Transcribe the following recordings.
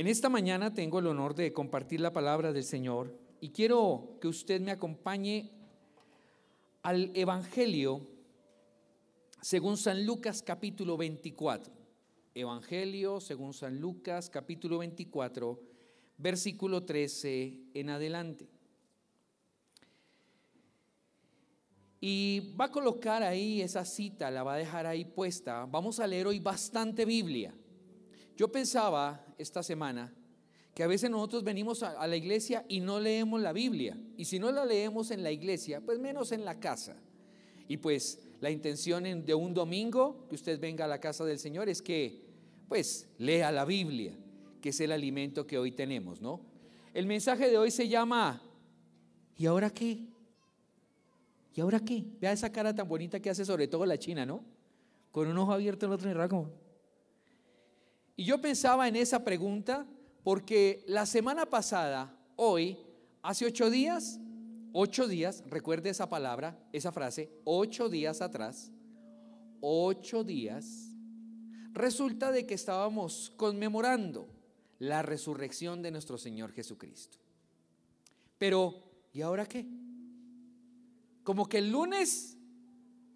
En esta mañana tengo el honor de compartir la palabra del Señor y quiero que usted me acompañe al Evangelio según San Lucas capítulo 24. Evangelio según San Lucas capítulo 24, versículo 13 en adelante. Y va a colocar ahí esa cita, la va a dejar ahí puesta. Vamos a leer hoy bastante Biblia. Yo pensaba esta semana que a veces nosotros venimos a, la iglesia y no leemos la Biblia. Y si no la leemos en la iglesia, pues menos en la casa. Y pues la intención de un domingo que usted venga a la casa del Señor es que, pues, lea la Biblia, que es el alimento que hoy tenemos, ¿no? El mensaje de hoy se llama, ¿y ahora qué? ¿Y ahora qué? Vea esa cara tan bonita que hace sobre todo la china, ¿no? Con un ojo abierto, el otro cerrado y yo pensaba en esa pregunta porque la semana pasada, hoy, hace ocho días, ocho días, recuerde esa palabra, esa frase, ocho días atrás, ocho días, resulta de que estábamos conmemorando la resurrección de nuestro Señor Jesucristo. Pero, ¿y ahora qué? Como que el lunes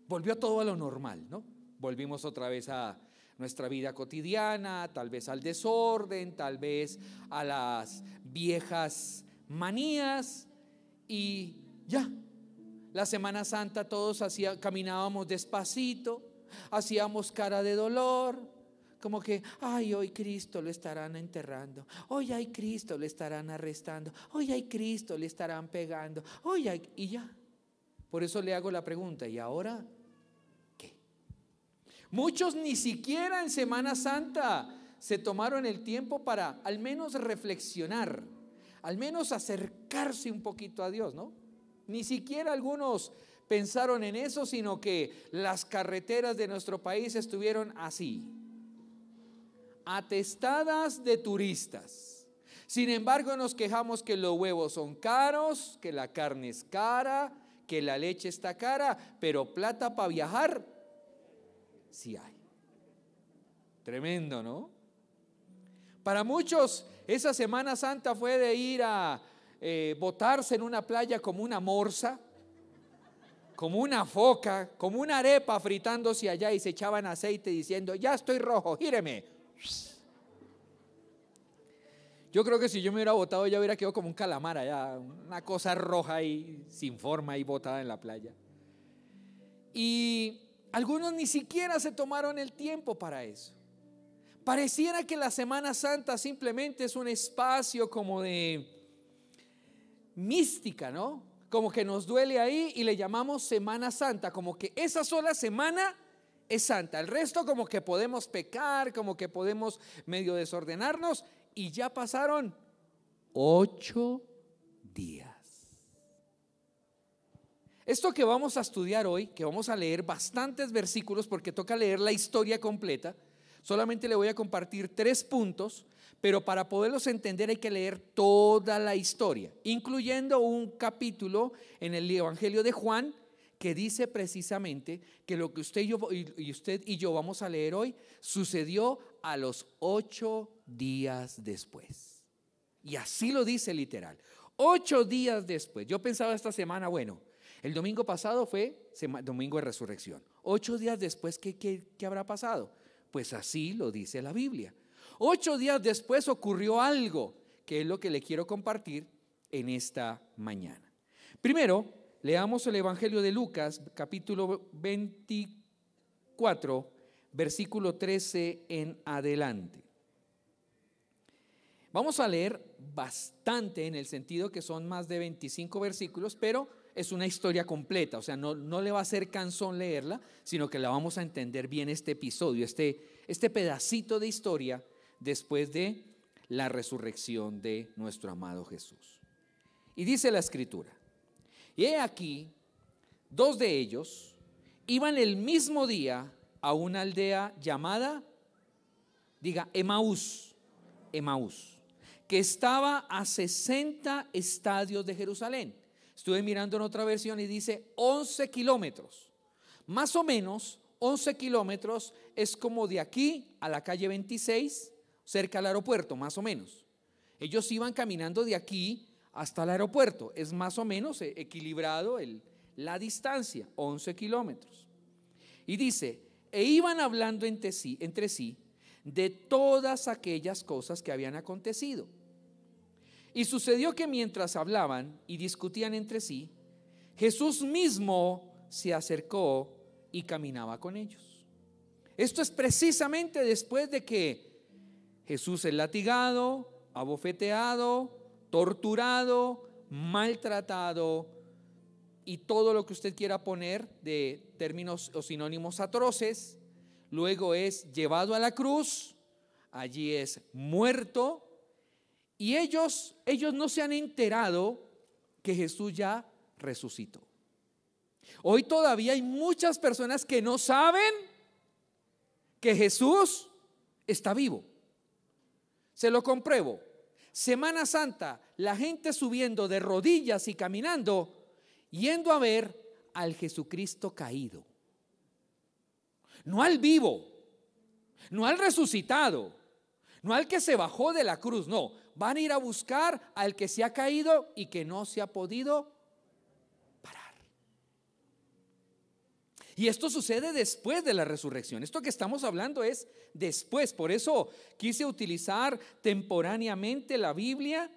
volvió todo a lo normal, ¿no? Volvimos otra vez a nuestra vida cotidiana, tal vez al desorden, tal vez a las viejas manías y ya. La Semana Santa todos hacía, caminábamos despacito, hacíamos cara de dolor, como que, ay, hoy Cristo lo estarán enterrando, hoy hay Cristo lo estarán arrestando, hoy hay Cristo le estarán pegando, hoy y ya. Por eso le hago la pregunta, ¿y ahora? Muchos ni siquiera en Semana Santa se tomaron el tiempo para al menos reflexionar, al menos acercarse un poquito a Dios, ¿no? Ni siquiera algunos pensaron en eso, sino que las carreteras de nuestro país estuvieron así, atestadas de turistas. Sin embargo, nos quejamos que los huevos son caros, que la carne es cara, que la leche está cara, pero plata para viajar sí hay. Tremendo, ¿no? Para muchos, esa Semana Santa fue de ir a eh, botarse en una playa como una morsa, como una foca, como una arepa fritándose allá y se echaban aceite diciendo, ya estoy rojo, gíreme. Yo creo que si yo me hubiera botado ya hubiera quedado como un calamar allá, una cosa roja y sin forma ahí botada en la playa. Y algunos ni siquiera se tomaron el tiempo para eso. Pareciera que la Semana Santa simplemente es un espacio como de mística, ¿no? Como que nos duele ahí y le llamamos Semana Santa, como que esa sola semana es santa. El resto como que podemos pecar, como que podemos medio desordenarnos y ya pasaron ocho días. Esto que vamos a estudiar hoy, que vamos a leer bastantes versículos porque toca leer la historia completa, solamente le voy a compartir tres puntos, pero para poderlos entender hay que leer toda la historia, incluyendo un capítulo en el Evangelio de Juan que dice precisamente que lo que usted y, yo, vamos a leer hoy sucedió a los ocho días después. Y así lo dice literal. Ocho días después. Yo pensaba esta semana, bueno, el domingo pasado fue domingo de resurrección. Ocho días después, ¿qué, habrá pasado? Pues así lo dice la Biblia. Ocho días después ocurrió algo, que es lo que le quiero compartir en esta mañana. Primero, leamos el Evangelio de Lucas, capítulo 24, versículo 13 en adelante. Vamos a leer bastante en el sentido que son más de 25 versículos, pero es una historia completa, o sea, no, no le va a ser cansón leerla, sino que la vamos a entender bien este episodio, este, este pedacito de historia después de la resurrección de nuestro amado Jesús. Y dice la escritura, y he aquí, dos de ellos iban el mismo día a una aldea llamada, diga, Emaús, Emaús, que estaba a 60 estadios de Jerusalén. Estuve mirando en otra versión y dice 11 kilómetros. Más o menos 11 kilómetros es como de aquí a la calle 26, cerca al aeropuerto, más o menos. Ellos iban caminando de aquí hasta el aeropuerto. Es más o menos e-, equilibrado la distancia, 11 kilómetros. Y dice, e iban hablando entre sí, entre sí de todas aquellas cosas que habían acontecido. Y sucedió que mientras hablaban y discutían entre sí, Jesús mismo se acercó y caminaba con ellos. Esto es precisamente después de que Jesús es latigado, abofeteado, torturado, maltratado y todo lo que usted quiera poner de términos o sinónimos atroces. Luego es llevado a la cruz, allí es muerto y ellos, ellos no se han enterado que Jesús ya resucitó. Hoy todavía hay muchas personas que no saben que Jesús está vivo. Se lo compruebo. Semana Santa, la gente subiendo de rodillas y caminando, yendo a ver al Jesucristo caído. No al vivo, no al resucitado, no al que se bajó de la cruz, no, van a ir a buscar al que se ha caído y que no se ha podido parar. Y esto sucede después de la resurrección. Esto que estamos hablando es después. Por eso quise utilizar temporáneamente la Biblia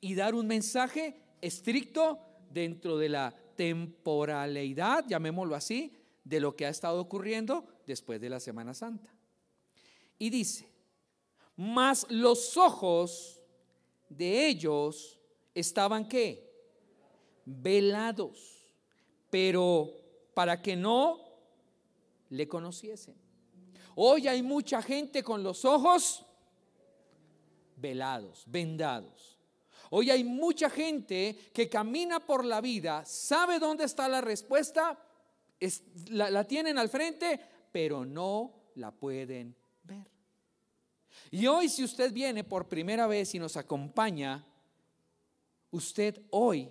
y dar un mensaje estricto dentro de la temporalidad, llamémoslo así, de lo que ha estado ocurriendo después de la Semana Santa. Y dice, mas los ojos de ellos estaban qué? Velados, pero para que no le conociesen. Hoy hay mucha gente con los ojos velados, vendados. Hoy hay mucha gente que camina por la vida, sabe dónde está la respuesta, la tienen al frente, pero no la pueden ver. Y hoy si usted viene por primera vez y nos acompaña, usted hoy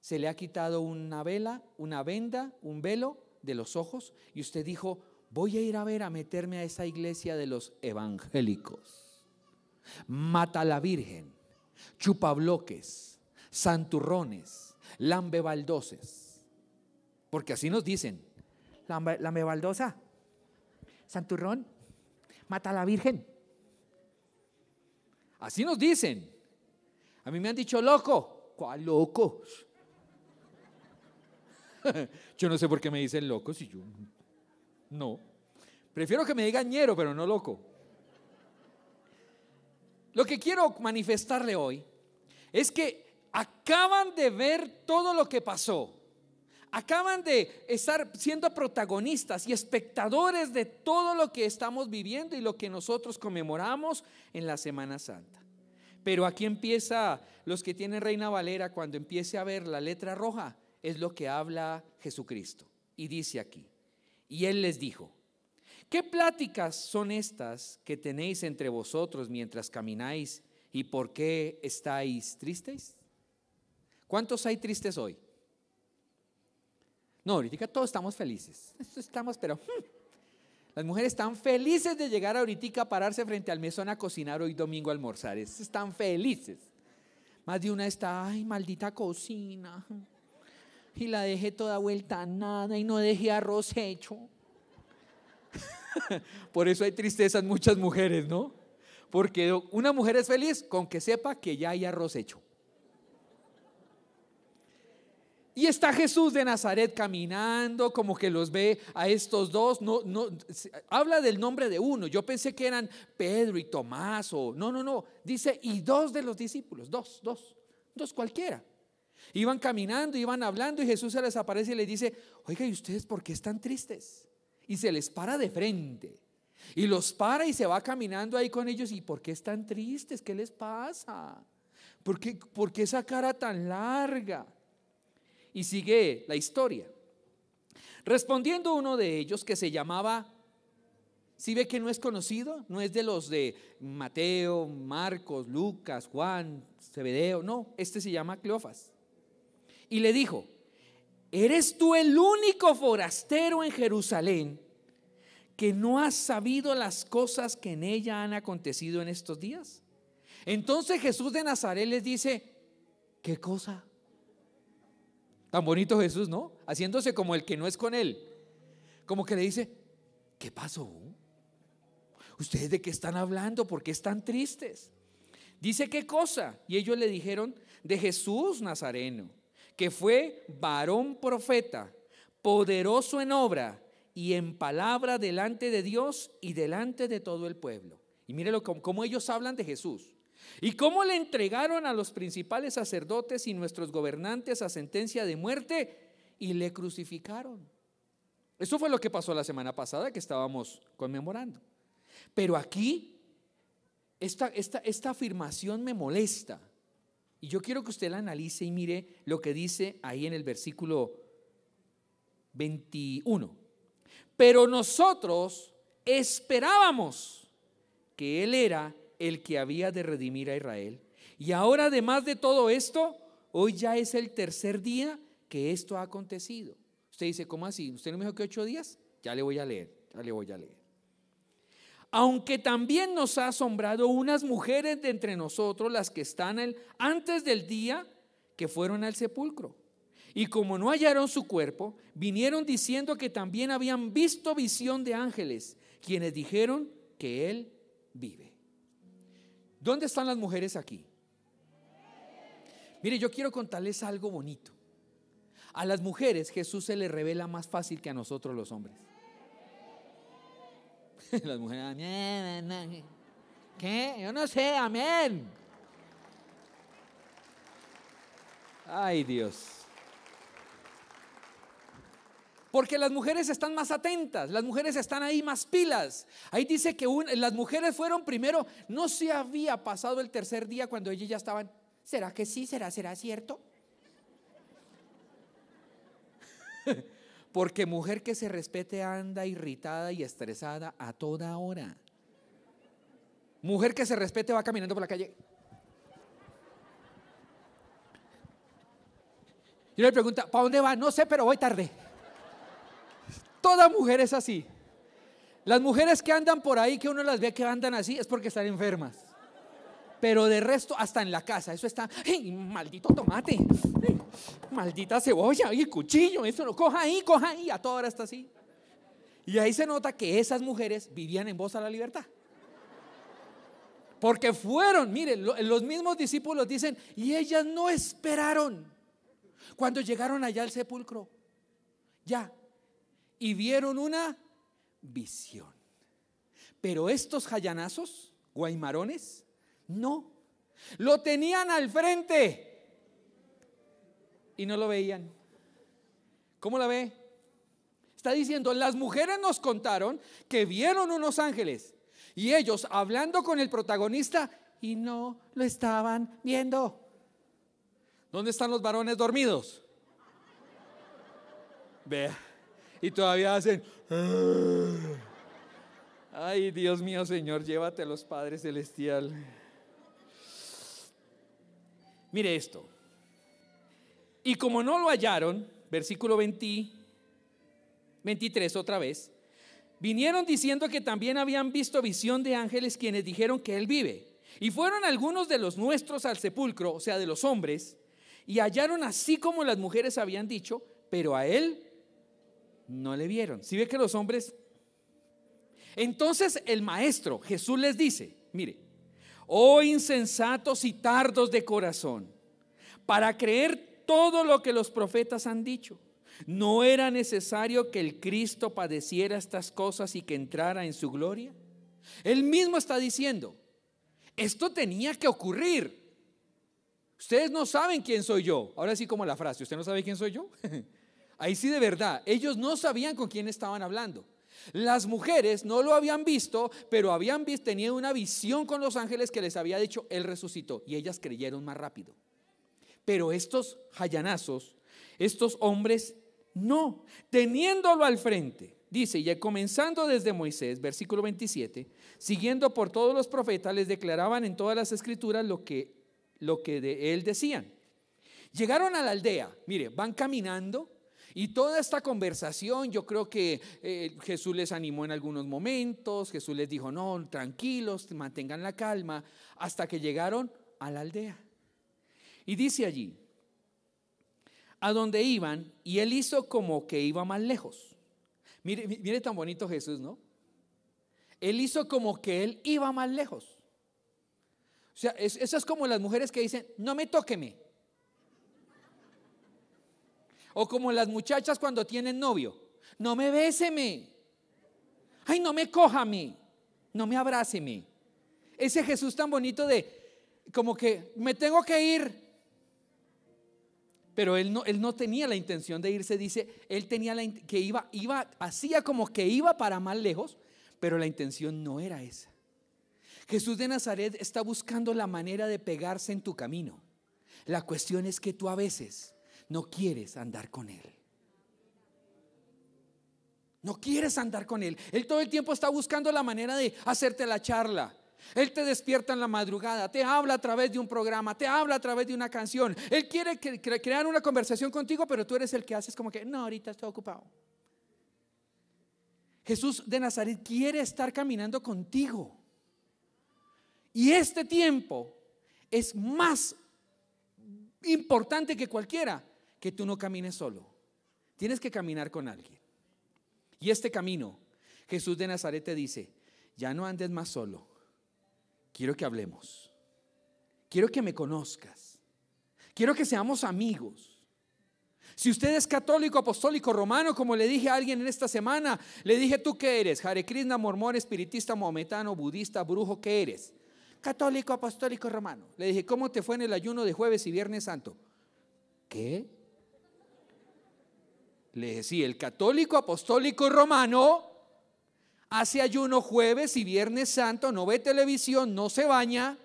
se le ha quitado una vela, una venda, un velo de los ojos y usted dijo, voy a ir a ver a meterme a esa iglesia de los evangélicos. Mata la Virgen, chupa bloques, santurrones, lambe Porque así nos dicen. lambebaldosa, santurrón, mata a la Virgen. Así nos dicen. A mí me han dicho loco. ¿Cuál loco? yo no sé por qué me dicen loco si yo no. Prefiero que me digan ñero, pero no loco. Lo que quiero manifestarle hoy es que acaban de ver todo lo que pasó acaban de estar siendo protagonistas y espectadores de todo lo que estamos viviendo y lo que nosotros conmemoramos en la Semana Santa. Pero aquí empieza, los que tienen Reina Valera, cuando empiece a ver la letra roja, es lo que habla Jesucristo. Y dice aquí, y él les dijo, ¿qué pláticas son estas que tenéis entre vosotros mientras camináis y por qué estáis tristes? ¿Cuántos hay tristes hoy? No, ahorita todos estamos felices. Estamos, pero... Hmm. Las mujeres están felices de llegar ahorita a pararse frente al mesón a cocinar hoy domingo a almorzar. Están felices. Más de una está, ay, maldita cocina. Y la dejé toda vuelta a nada y no dejé arroz hecho. Por eso hay tristezas en muchas mujeres, ¿no? Porque una mujer es feliz con que sepa que ya hay arroz hecho. Y está Jesús de Nazaret caminando, como que los ve a estos dos. No, no, habla del nombre de uno. Yo pensé que eran Pedro y Tomás o no, no, no. Dice y dos de los discípulos, dos, dos, dos cualquiera. Iban caminando, iban hablando y Jesús se les aparece y les dice, oiga, ¿y ustedes por qué están tristes? Y se les para de frente. Y los para y se va caminando ahí con ellos. ¿Y por qué están tristes? ¿Qué les pasa? ¿Por qué, por qué esa cara tan larga? Y sigue la historia. Respondiendo uno de ellos que se llamaba, si ve que no es conocido, no es de los de Mateo, Marcos, Lucas, Juan, Zebedeo, no, este se llama Cleofas. Y le dijo, ¿eres tú el único forastero en Jerusalén que no has sabido las cosas que en ella han acontecido en estos días? Entonces Jesús de Nazaret les dice, ¿qué cosa? Tan bonito Jesús, ¿no? Haciéndose como el que no es con él. Como que le dice, ¿qué pasó? ¿Ustedes de qué están hablando? ¿Por qué están tristes? Dice qué cosa. Y ellos le dijeron, de Jesús Nazareno, que fue varón profeta, poderoso en obra y en palabra delante de Dios y delante de todo el pueblo. Y mírelo como ellos hablan de Jesús. ¿Y cómo le entregaron a los principales sacerdotes y nuestros gobernantes a sentencia de muerte? Y le crucificaron. Eso fue lo que pasó la semana pasada que estábamos conmemorando. Pero aquí, esta, esta afirmación me molesta. Y yo quiero que usted la analice y mire lo que dice ahí en el versículo 21. Pero nosotros esperábamos que Él era el que había de redimir a Israel. Y ahora, además de todo esto, hoy ya es el tercer día que esto ha acontecido. Usted dice, ¿cómo así? ¿Usted no me dijo que ocho días? Ya le voy a leer, ya le voy a leer. Aunque también nos ha asombrado unas mujeres de entre nosotros, las que están antes del día que fueron al sepulcro. Y como no hallaron su cuerpo, vinieron diciendo que también habían visto visión de ángeles, quienes dijeron que él vive. ¿Dónde están las mujeres aquí? Mire, yo quiero contarles algo bonito. A las mujeres Jesús se les revela más fácil que a nosotros los hombres. Las mujeres, ¿qué? Yo no sé, amén. Ay Dios. Porque las mujeres están más atentas, las mujeres están ahí más pilas. Ahí dice que las mujeres fueron primero, no se había pasado el tercer día cuando ellas ya estaban, ¿será que sí? ¿Será, será cierto? Porque mujer que se respete anda irritada y estresada a toda hora. Mujer que se respete va caminando por la calle. Y le pregunta, ¿para dónde va? No sé, pero voy tarde toda mujer es así. Las mujeres que andan por ahí, que uno las ve que andan así, es porque están enfermas. Pero de resto, hasta en la casa, eso está, maldito tomate! maldita cebolla! Y cuchillo! Eso lo coja ahí, coja ahí, a toda hora está así. Y ahí se nota que esas mujeres vivían en voz a la libertad. Porque fueron, miren, los mismos discípulos dicen, y ellas no esperaron cuando llegaron allá al sepulcro. Ya, y vieron una visión. Pero estos jayanazos, guaymarones, no. Lo tenían al frente y no lo veían. ¿Cómo la ve? Está diciendo, las mujeres nos contaron que vieron unos ángeles y ellos hablando con el protagonista y no lo estaban viendo. ¿Dónde están los varones dormidos? Vea y todavía hacen... Ah". Ay, Dios mío, Señor, llévate a los Padres Celestial. Mire esto. Y como no lo hallaron, versículo 20, 23 otra vez, vinieron diciendo que también habían visto visión de ángeles quienes dijeron que Él vive. Y fueron algunos de los nuestros al sepulcro, o sea, de los hombres, y hallaron así como las mujeres habían dicho, pero a Él no le vieron. Si ve que los hombres... Entonces el maestro Jesús les dice, mire, oh insensatos y tardos de corazón, para creer todo lo que los profetas han dicho. ¿No era necesario que el Cristo padeciera estas cosas y que entrara en su gloria? Él mismo está diciendo, esto tenía que ocurrir. Ustedes no saben quién soy yo. Ahora sí como la frase, ¿usted no sabe quién soy yo? Ahí sí de verdad, ellos no sabían con quién estaban hablando. Las mujeres no lo habían visto, pero habían tenido una visión con los ángeles que les había dicho, Él resucitó, y ellas creyeron más rápido. Pero estos hayanazos, estos hombres, no, teniéndolo al frente, dice, y comenzando desde Moisés, versículo 27, siguiendo por todos los profetas, les declaraban en todas las escrituras lo que, lo que de Él decían. Llegaron a la aldea, mire, van caminando, y toda esta conversación, yo creo que eh, Jesús les animó en algunos momentos, Jesús les dijo, no, tranquilos, mantengan la calma, hasta que llegaron a la aldea. Y dice allí, a donde iban, y él hizo como que iba más lejos. Mire, tan bonito Jesús, ¿no? Él hizo como que él iba más lejos. O sea, eso es como las mujeres que dicen, no me tóqueme. O como las muchachas cuando tienen novio. No me béseme. Ay, no me cójame. No me abráseme. Ese Jesús tan bonito de, como que me tengo que ir. Pero él no, él no tenía la intención de irse, dice, él tenía la que iba, iba, hacía como que iba para más lejos, pero la intención no era esa. Jesús de Nazaret está buscando la manera de pegarse en tu camino. La cuestión es que tú a veces no quieres andar con Él. No quieres andar con Él. Él todo el tiempo está buscando la manera de hacerte la charla. Él te despierta en la madrugada, te habla a través de un programa, te habla a través de una canción. Él quiere crear una conversación contigo, pero tú eres el que haces como que, no, ahorita estoy ocupado. Jesús de Nazaret quiere estar caminando contigo. Y este tiempo es más importante que cualquiera, que tú no camines solo. Tienes que caminar con alguien. Y este camino, Jesús de Nazaret te dice, ya no andes más solo. Quiero que hablemos. Quiero que me conozcas. Quiero que seamos amigos. Si usted es católico, apostólico, romano, como le dije a alguien en esta semana, le dije, ¿tú qué eres? Hare Krishna, mormón, espiritista, mohametano, budista, brujo, ¿qué eres? Católico, apostólico, romano. Le dije, ¿cómo te fue en el ayuno de jueves y viernes santo? ¿Qué? Les decía, el católico apostólico romano hace ayuno jueves y viernes santo, no ve televisión, no se baña.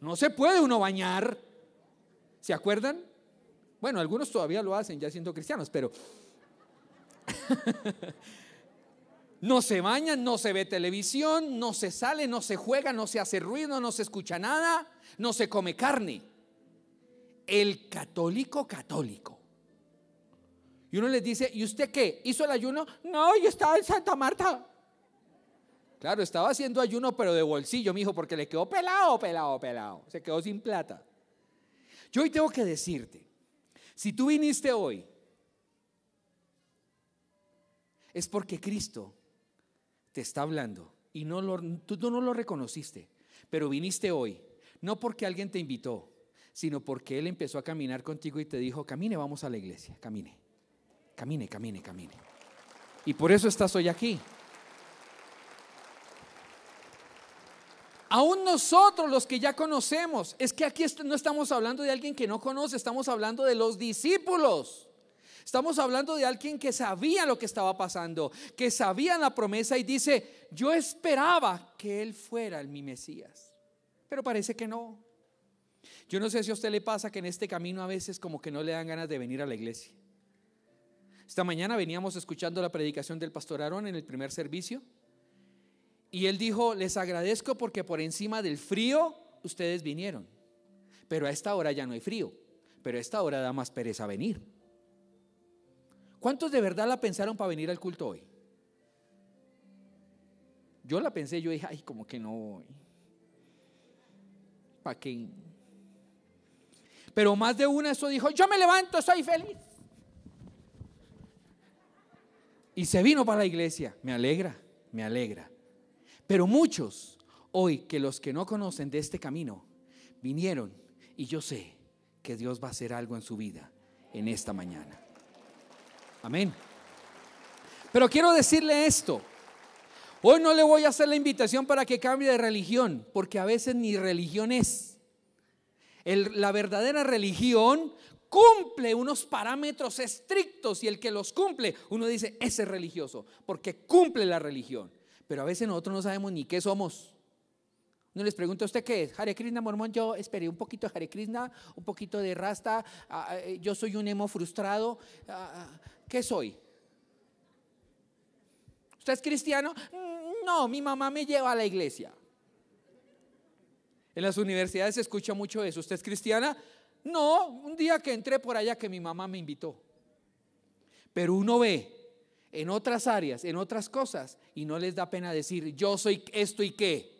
No se puede uno bañar. ¿Se acuerdan? Bueno, algunos todavía lo hacen ya siendo cristianos, pero no se bañan, no se ve televisión, no se sale, no se juega, no se hace ruido, no se escucha nada, no se come carne. El católico católico y uno les dice, ¿y usted qué? ¿Hizo el ayuno? No, yo estaba en Santa Marta. Claro, estaba haciendo ayuno, pero de bolsillo, hijo, porque le quedó pelado, pelado, pelado. Se quedó sin plata. Yo hoy tengo que decirte, si tú viniste hoy, es porque Cristo te está hablando y no tú no lo reconociste, pero viniste hoy, no porque alguien te invitó, sino porque Él empezó a caminar contigo y te dijo, camine, vamos a la iglesia, camine. Camine, camine, camine. Y por eso estás hoy aquí. Aún nosotros los que ya conocemos, es que aquí no estamos hablando de alguien que no conoce, estamos hablando de los discípulos. Estamos hablando de alguien que sabía lo que estaba pasando, que sabía la promesa y dice, yo esperaba que él fuera mi Mesías, pero parece que no. Yo no sé si a usted le pasa que en este camino a veces como que no le dan ganas de venir a la iglesia. Esta mañana veníamos escuchando la predicación del pastor Aarón en el primer servicio. Y él dijo, les agradezco porque por encima del frío ustedes vinieron. Pero a esta hora ya no hay frío. Pero a esta hora da más pereza venir. ¿Cuántos de verdad la pensaron para venir al culto hoy? Yo la pensé, yo dije, ay, como que no voy. ¿Para Pero más de una eso dijo, yo me levanto, soy feliz. y se vino para la iglesia. Me alegra, me alegra. Pero muchos hoy que los que no conocen de este camino vinieron y yo sé que Dios va a hacer algo en su vida en esta mañana. Amén. Pero quiero decirle esto. Hoy no le voy a hacer la invitación para que cambie de religión, porque a veces ni religión es. la verdadera religión cumple unos parámetros estrictos y el que los cumple, uno dice, ese es religioso, porque cumple la religión. Pero a veces nosotros no sabemos ni qué somos. No les pregunto usted qué es. Hare Krishna, mormón, yo esperé un poquito de Hare Krishna, un poquito de Rasta, ah, ah, eh, yo soy un emo frustrado. Ah, ¿Qué soy? ¿Usted es cristiano? Mm, no, mi mamá me lleva a la iglesia. En las universidades se escucha mucho eso. ¿Usted es cristiana? No, un día que entré por allá que mi mamá me invitó. Pero uno ve en otras áreas, en otras cosas, y no les da pena decir, yo soy esto y qué.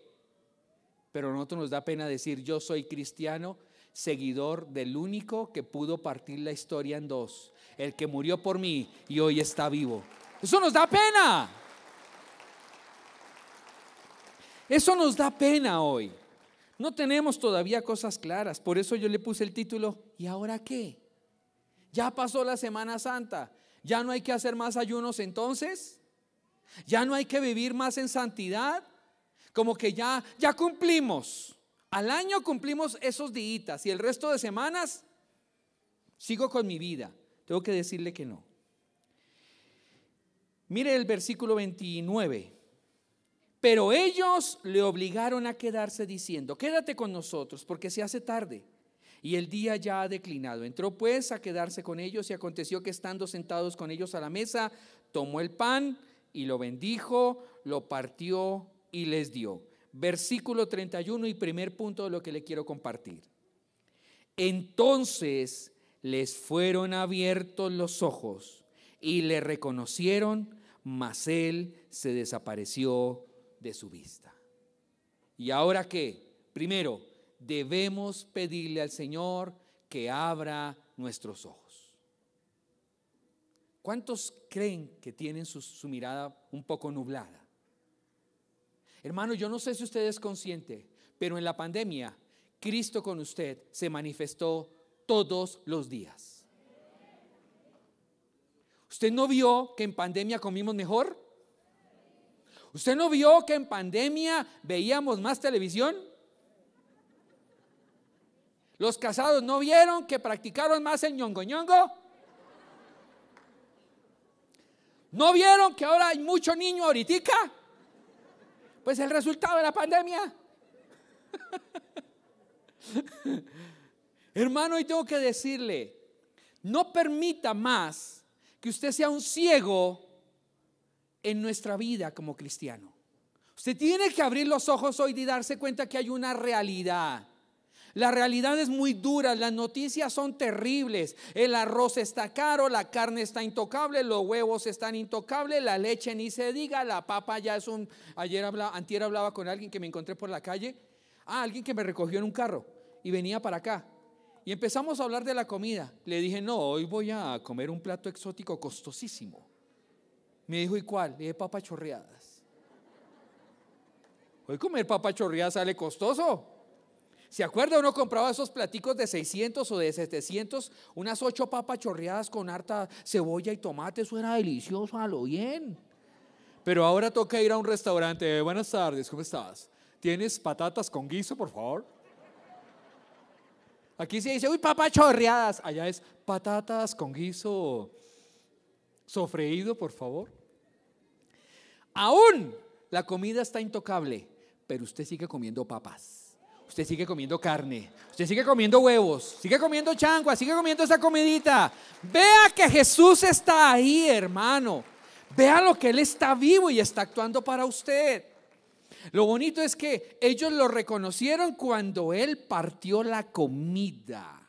Pero a nosotros nos da pena decir, yo soy cristiano, seguidor del único que pudo partir la historia en dos, el que murió por mí y hoy está vivo. Eso nos da pena. Eso nos da pena hoy. No tenemos todavía cosas claras, por eso yo le puse el título, ¿y ahora qué? Ya pasó la Semana Santa, ya no hay que hacer más ayunos entonces, ya no hay que vivir más en santidad, como que ya, ya cumplimos, al año cumplimos esos días y el resto de semanas sigo con mi vida. Tengo que decirle que no. Mire el versículo 29. Pero ellos le obligaron a quedarse diciendo, quédate con nosotros porque se hace tarde y el día ya ha declinado. Entró pues a quedarse con ellos y aconteció que estando sentados con ellos a la mesa, tomó el pan y lo bendijo, lo partió y les dio. Versículo 31 y primer punto de lo que le quiero compartir. Entonces les fueron abiertos los ojos y le reconocieron, mas él se desapareció de su vista. ¿Y ahora qué? Primero, debemos pedirle al Señor que abra nuestros ojos. ¿Cuántos creen que tienen su mirada un poco nublada? Hermano, yo no sé si usted es consciente, pero en la pandemia, Cristo con usted se manifestó todos los días. ¿Usted no vio que en pandemia comimos mejor? ¿Usted no vio que en pandemia veíamos más televisión? ¿Los casados no vieron que practicaron más el ñongo ñongo? ¿No vieron que ahora hay mucho niño ahorita? Pues el resultado de la pandemia. Hermano, hoy tengo que decirle, no permita más que usted sea un ciego en nuestra vida como cristiano. Usted tiene que abrir los ojos hoy y darse cuenta que hay una realidad. La realidad es muy dura, las noticias son terribles, el arroz está caro, la carne está intocable, los huevos están intocables, la leche ni se diga, la papa ya es un... Ayer hablaba, antier hablaba con alguien que me encontré por la calle, ah, alguien que me recogió en un carro y venía para acá. Y empezamos a hablar de la comida. Le dije, no, hoy voy a comer un plato exótico costosísimo. Me dijo, ¿y cuál? Le dije, papas chorreadas. a comer papas chorreadas sale costoso. ¿Se acuerda? Uno compraba esos platicos de 600 o de 700, unas ocho papas chorreadas con harta cebolla y tomate. Eso era delicioso, a lo bien. Pero ahora toca ir a un restaurante. Buenas tardes, ¿cómo estás? ¿Tienes patatas con guiso, por favor? Aquí se dice, uy, papas chorreadas. Allá es patatas con guiso Sofreído, por favor. Aún la comida está intocable, pero usted sigue comiendo papas. Usted sigue comiendo carne, usted sigue comiendo huevos, sigue comiendo changua, sigue comiendo esa comidita. Vea que Jesús está ahí, hermano. Vea lo que Él está vivo y está actuando para usted. Lo bonito es que ellos lo reconocieron cuando Él partió la comida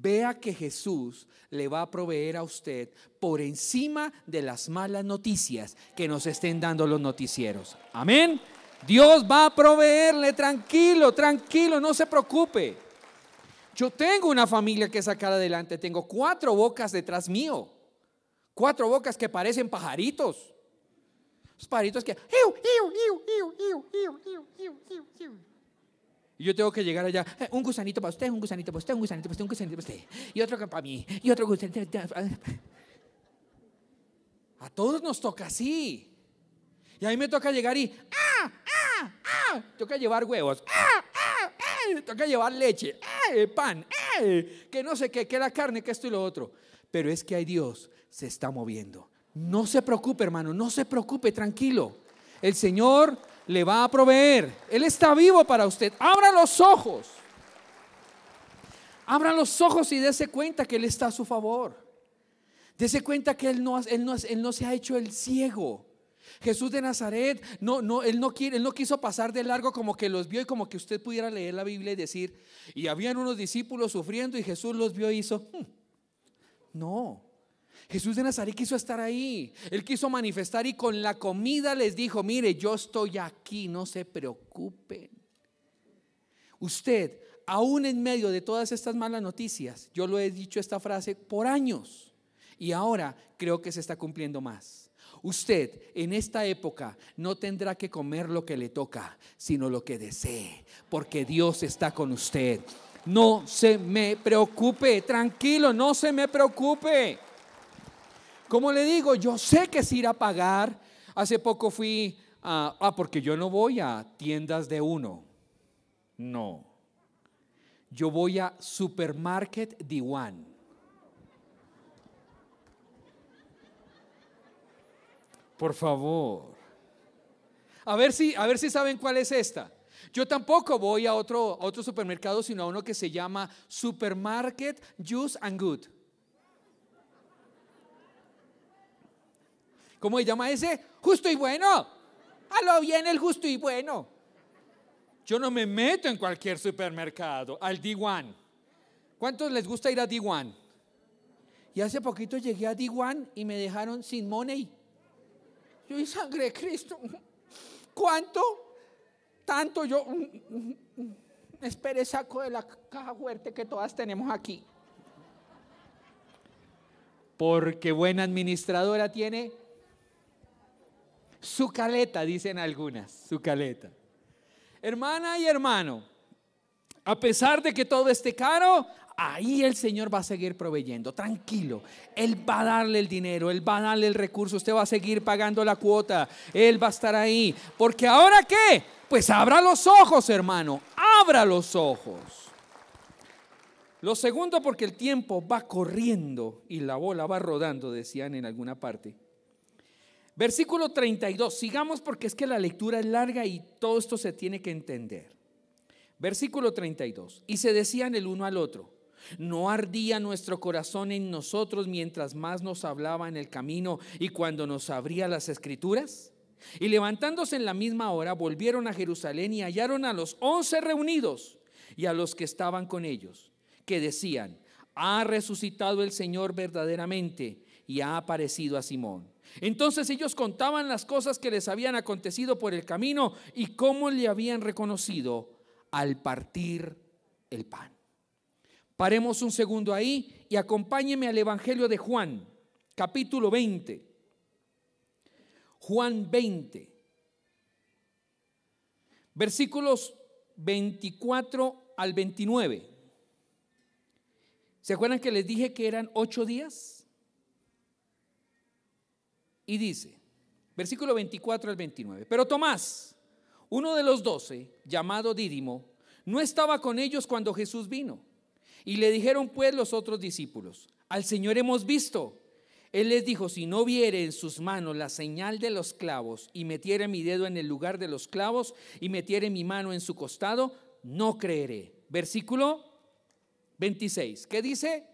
vea que Jesús le va a proveer a usted por encima de las malas noticias que nos estén dando los noticieros. Amén. Dios va a proveerle, tranquilo, tranquilo, no se preocupe. Yo tengo una familia que sacar adelante, tengo cuatro bocas detrás mío, cuatro bocas que parecen pajaritos. Los pajaritos que yo tengo que llegar allá, eh, un gusanito para usted, un gusanito para usted, un gusanito para usted, un gusanito para usted. Y otro para mí, y otro gusanito para usted. A todos nos toca así. Y a mí me toca llegar y, ¡ah! ¡ah! ¡ah! Toca llevar huevos, ¡ah! ¡ah! Eh", toca llevar leche, ¡ah! pan, Que no sé qué, que la carne, que esto y lo otro. Pero es que hay Dios se está moviendo. No se preocupe, hermano, no se preocupe, tranquilo. El Señor le va a proveer. Él está vivo para usted. Abra los ojos. Abra los ojos y dése cuenta que Él está a su favor. Dese cuenta que él no, se ha hecho el ciego. Jesús de Nazaret, no, no, él, no, él no quiso pasar de largo como que los vio y como que usted pudiera leer la Biblia y decir, y habían unos discípulos sufriendo y Jesús los vio y hizo, hmm, no, Jesús de Nazaret quiso estar ahí. Él quiso manifestar y con la comida les dijo, mire, yo estoy aquí, no se preocupen. Usted, aún en medio de todas estas malas noticias, yo lo he dicho esta frase por años y ahora creo que se está cumpliendo más. Usted en esta época no tendrá que comer lo que le toca, sino lo que desee, porque Dios está con usted. No se me preocupe, tranquilo, no se me preocupe. ¿Cómo le digo, yo sé que es ir a pagar. Hace poco fui a, ah, porque yo no voy a tiendas de uno. No. Yo voy a Supermarket one. Por favor. A ver si, a ver si saben cuál es esta. Yo tampoco voy a otro, otro supermercado, sino a uno que se llama Supermarket Juice and Good. ¿Cómo se llama ese? Justo y bueno. A lo bien el justo y bueno. Yo no me meto en cualquier supermercado, al D1. ¿Cuántos les gusta ir a D1? Y hace poquito llegué a D1 y me dejaron sin money. Yo y sangre Cristo. ¿Cuánto? Tanto yo. Mm, mm, mm, Espere, saco de la caja fuerte que todas tenemos aquí. Porque buena administradora tiene su caleta, dicen algunas, su caleta. Hermana y hermano, a pesar de que todo esté caro, ahí el Señor va a seguir proveyendo, tranquilo. Él va a darle el dinero, Él va a darle el recurso, usted va a seguir pagando la cuota, Él va a estar ahí. Porque ahora qué? Pues abra los ojos, hermano, abra los ojos. Lo segundo, porque el tiempo va corriendo y la bola va rodando, decían en alguna parte. Versículo 32, sigamos porque es que la lectura es larga y todo esto se tiene que entender. Versículo 32, y se decían el uno al otro, no ardía nuestro corazón en nosotros mientras más nos hablaba en el camino y cuando nos abría las escrituras. Y levantándose en la misma hora, volvieron a Jerusalén y hallaron a los once reunidos y a los que estaban con ellos, que decían, ha resucitado el Señor verdaderamente y ha aparecido a Simón. Entonces ellos contaban las cosas que les habían acontecido por el camino y cómo le habían reconocido al partir el pan. Paremos un segundo ahí y acompáñeme al Evangelio de Juan, capítulo 20. Juan 20, versículos 24 al 29. ¿Se acuerdan que les dije que eran ocho días? y dice, versículo 24 al 29, pero Tomás, uno de los doce, llamado Dídimo, no estaba con ellos cuando Jesús vino. Y le dijeron pues los otros discípulos, al Señor hemos visto. Él les dijo, si no viere en sus manos la señal de los clavos y metiere mi dedo en el lugar de los clavos y metiere mi mano en su costado, no creeré. Versículo 26. ¿Qué dice?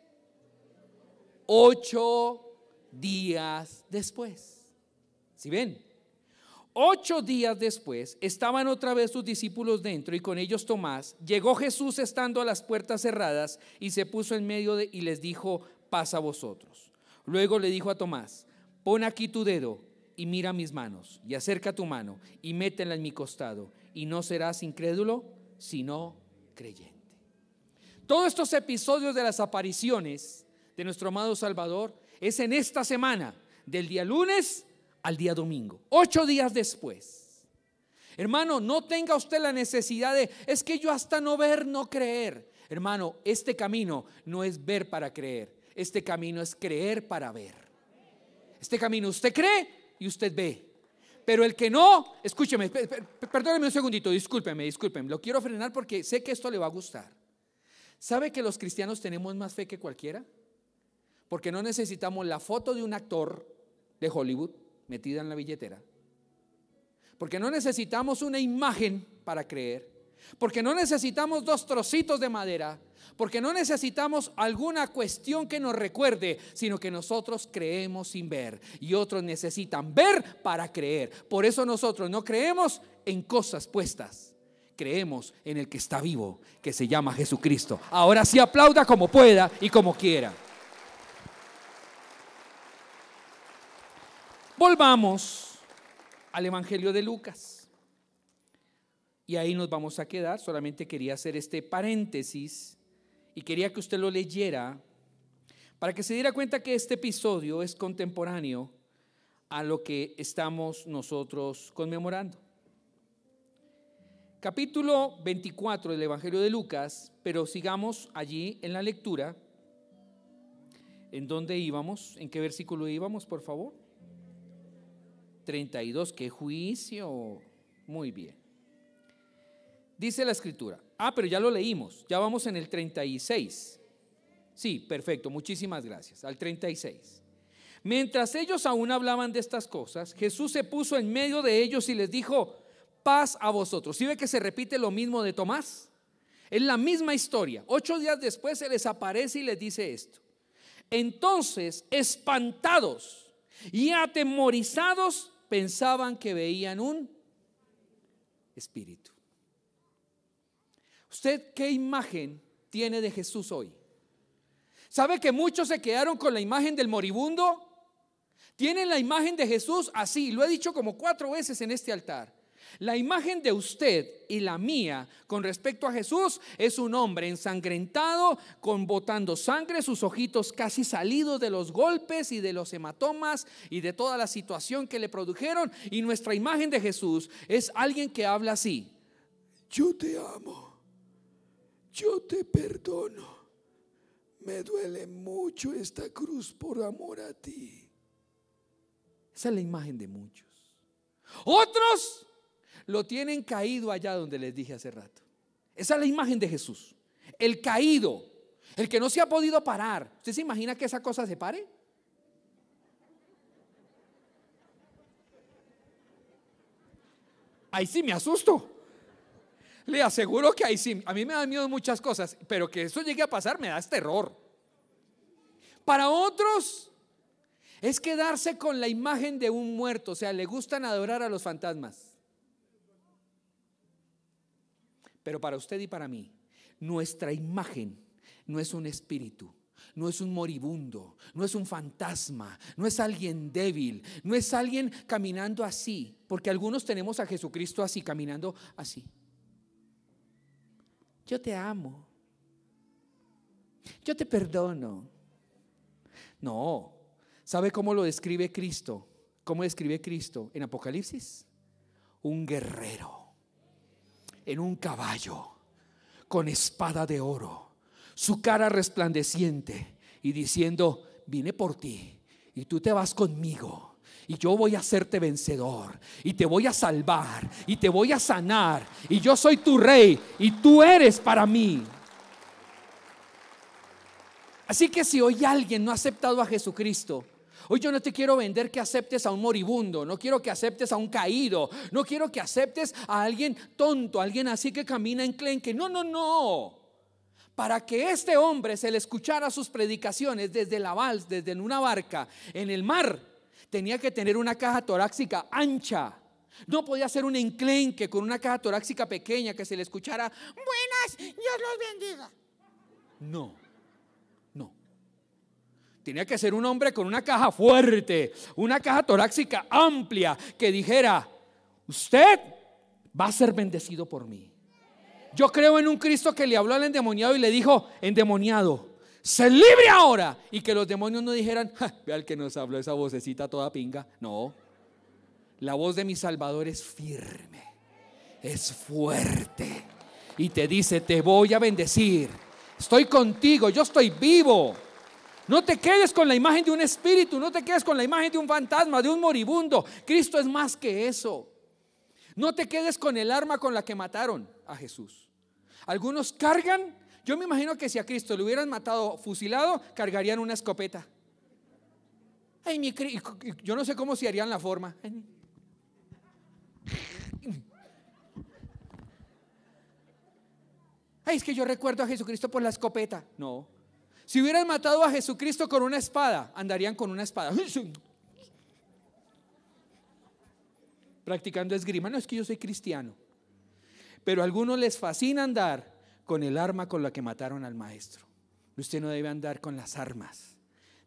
Ocho días después. ¿Si ven? Ocho días después estaban otra vez sus discípulos dentro y con ellos Tomás. Llegó Jesús estando a las puertas cerradas y se puso en medio de, y les dijo, pasa a vosotros. Luego le dijo a Tomás, pon aquí tu dedo y mira mis manos y acerca tu mano y métela en mi costado y no serás incrédulo sino creyente. Todos estos episodios de las apariciones de nuestro amado Salvador es en esta semana, del día lunes al día domingo, ocho días después. Hermano, no tenga usted la necesidad de, es que yo hasta no ver, no creer. Hermano, este camino no es ver para creer, este camino es creer para ver. Este camino usted cree y usted ve. Pero el que no, escúcheme, perdóneme un segundito, discúlpeme, discúlpeme, lo quiero frenar porque sé que esto le va a gustar. ¿Sabe que los cristianos tenemos más fe que cualquiera? porque no necesitamos la foto de un actor de Hollywood metida en la billetera, porque no necesitamos una imagen para creer, porque no necesitamos dos trocitos de madera, porque no necesitamos alguna cuestión que nos recuerde, sino que nosotros creemos sin ver y otros necesitan ver para creer. Por eso nosotros no creemos en cosas puestas, creemos en el que está vivo, que se llama Jesucristo. Ahora sí aplauda como pueda y como quiera. Volvamos al Evangelio de Lucas. Y ahí nos vamos a quedar. Solamente quería hacer este paréntesis y quería que usted lo leyera para que se diera cuenta que este episodio es contemporáneo a lo que estamos nosotros conmemorando. Capítulo 24 del Evangelio de Lucas, pero sigamos allí en la lectura. ¿En dónde íbamos? ¿En qué versículo íbamos, por favor? 32, qué juicio. Muy bien. Dice la escritura. Ah, pero ya lo leímos. Ya vamos en el 36. Sí, perfecto. Muchísimas gracias. Al 36. Mientras ellos aún hablaban de estas cosas, Jesús se puso en medio de ellos y les dijo, paz a vosotros. ¿Sí ve que se repite lo mismo de Tomás? Es la misma historia. Ocho días después se les aparece y les dice esto. Entonces, espantados, y atemorizados pensaban que veían un espíritu. ¿Usted qué imagen tiene de Jesús hoy? ¿Sabe que muchos se quedaron con la imagen del moribundo? Tienen la imagen de Jesús así, lo he dicho como cuatro veces en este altar. La imagen de usted y la mía con respecto a Jesús es un hombre ensangrentado, con botando sangre, sus ojitos casi salidos de los golpes y de los hematomas y de toda la situación que le produjeron. Y nuestra imagen de Jesús es alguien que habla así. Yo te amo, yo te perdono, me duele mucho esta cruz por amor a ti. Esa es la imagen de muchos. Otros lo tienen caído allá donde les dije hace rato. Esa es la imagen de Jesús. El caído, el que no se ha podido parar. ¿Usted se imagina que esa cosa se pare? Ahí sí me asusto. Le aseguro que ahí sí. A mí me dan miedo muchas cosas, pero que eso llegue a pasar me da este terror. Para otros es quedarse con la imagen de un muerto, o sea, le gustan adorar a los fantasmas. Pero para usted y para mí, nuestra imagen no es un espíritu, no es un moribundo, no es un fantasma, no es alguien débil, no es alguien caminando así, porque algunos tenemos a Jesucristo así, caminando así. Yo te amo, yo te perdono. No, ¿sabe cómo lo describe Cristo? ¿Cómo describe Cristo en Apocalipsis? Un guerrero en un caballo con espada de oro, su cara resplandeciente y diciendo, vine por ti y tú te vas conmigo y yo voy a hacerte vencedor y te voy a salvar y te voy a sanar y yo soy tu rey y tú eres para mí. Así que si hoy alguien no ha aceptado a Jesucristo, Hoy yo no te quiero vender que aceptes a un moribundo, no quiero que aceptes a un caído, no quiero que aceptes a alguien tonto, alguien así que camina en No, no, no. Para que este hombre se le escuchara sus predicaciones desde la vals, desde en una barca, en el mar, tenía que tener una caja torácica ancha. No podía ser un enclenque con una caja torácica pequeña que se le escuchara, buenas, Dios los bendiga. No. Tenía que ser un hombre con una caja fuerte, una caja torácica amplia que dijera, usted va a ser bendecido por mí. Yo creo en un Cristo que le habló al endemoniado y le dijo, endemoniado, se libre ahora. Y que los demonios no dijeran, al que nos habló esa vocecita toda pinga. No, la voz de mi Salvador es firme, es fuerte. Y te dice, te voy a bendecir. Estoy contigo, yo estoy vivo. No te quedes con la imagen de un espíritu, no te quedes con la imagen de un fantasma, de un moribundo. Cristo es más que eso. No te quedes con el arma con la que mataron a Jesús. Algunos cargan, yo me imagino que si a Cristo le hubieran matado fusilado, cargarían una escopeta. Ay, mi, yo no sé cómo se harían la forma. Ay, es que yo recuerdo a Jesucristo por la escopeta. No, si hubieran matado a Jesucristo con una espada, andarían con una espada. Practicando esgrima. No es que yo soy cristiano. Pero a algunos les fascina andar con el arma con la que mataron al maestro. Usted no debe andar con las armas.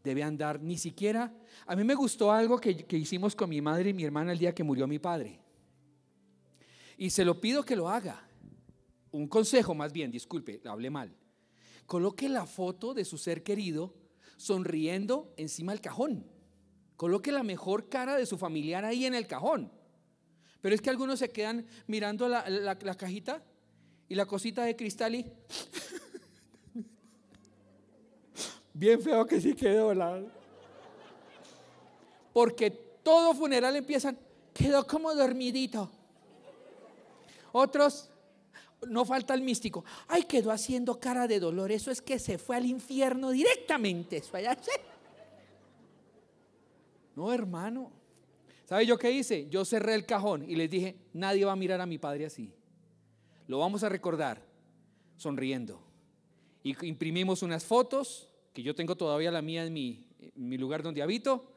Debe andar ni siquiera. A mí me gustó algo que, que hicimos con mi madre y mi hermana el día que murió mi padre. Y se lo pido que lo haga. Un consejo más bien, disculpe, hablé mal. Coloque la foto de su ser querido sonriendo encima del cajón. Coloque la mejor cara de su familiar ahí en el cajón. Pero es que algunos se quedan mirando la, cajita y la cosita de cristal y... Bien feo que sí quedó la... Porque todo funeral empiezan, quedó como dormidito. Otros, no falta el místico. Ay, quedó haciendo cara de dolor. Eso es que se fue al infierno directamente. No, hermano. ¿Sabe yo qué hice? Yo cerré el cajón y les dije, nadie va a mirar a mi padre así. Lo vamos a recordar sonriendo. Y imprimimos unas fotos, que yo tengo todavía la mía en mi, mi lugar donde habito,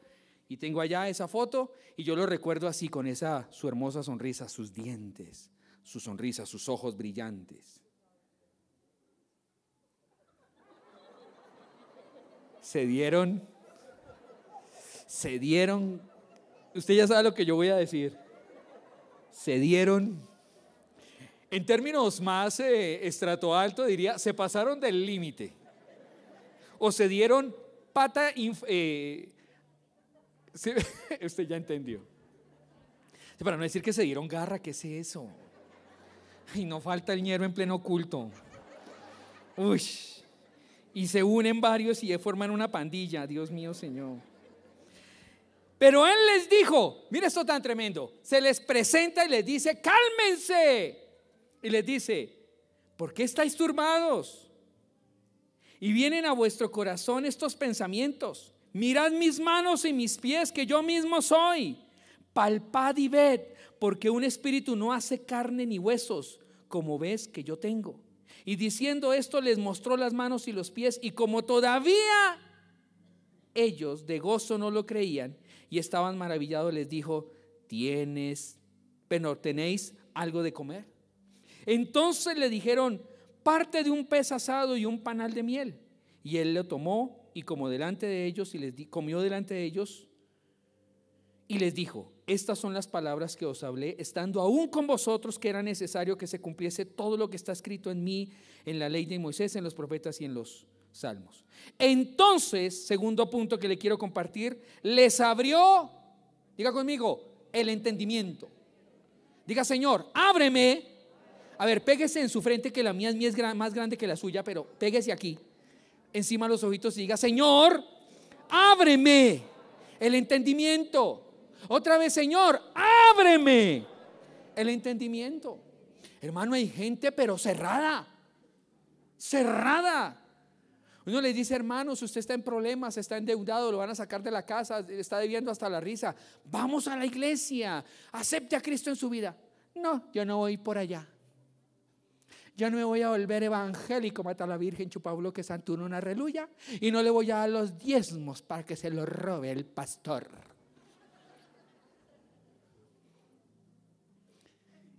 y tengo allá esa foto, y yo lo recuerdo así, con esa, su hermosa sonrisa, sus dientes, su sonrisa, sus ojos brillantes. Se dieron, se dieron, usted ya sabe lo que yo voy a decir, se dieron. En términos más eh, estrato alto diría, se pasaron del límite o se dieron pata... Eh, usted ya entendió. Para no decir que se dieron garra, ¿qué es eso? Y no falta el ñero en pleno culto. Uy. Y se unen varios y forman una pandilla. Dios mío, Señor. Pero él les dijo, mira esto tan tremendo, se les presenta y les dice, cálmense. Y les dice, ¿por qué estáis turbados? Y vienen a vuestro corazón estos pensamientos. Mirad mis manos y mis pies, que yo mismo soy. Palpad y ved, porque un espíritu no hace carne ni huesos, como ves que yo tengo. Y diciendo esto les mostró las manos y los pies, y como todavía ellos de gozo no lo creían y estaban maravillados, les dijo, tienes, pero tenéis algo de comer. Entonces le dijeron, parte de un pez asado y un panal de miel. Y él lo tomó y como delante de ellos y les comió delante de ellos y les dijo, estas son las palabras que os hablé, estando aún con vosotros, que era necesario que se cumpliese todo lo que está escrito en mí, en la ley de Moisés, en los profetas y en los salmos. Entonces, segundo punto que le quiero compartir, les abrió, diga conmigo, el entendimiento. Diga, Señor, ábreme. A ver, péguese en su frente, que la mía es más grande que la suya, pero péguese aquí, encima de los ojitos y diga, Señor, ábreme el entendimiento. Otra vez, Señor, ábreme el entendimiento. Hermano, hay gente pero cerrada. Cerrada. Uno le dice, si usted está en problemas, está endeudado, lo van a sacar de la casa, está debiendo hasta la risa. Vamos a la iglesia, acepte a Cristo en su vida. No, yo no voy por allá. Yo no me voy a volver evangélico, mata a la Virgen, chupablo que Santuno una reluya. Y no le voy a dar los diezmos para que se lo robe el pastor.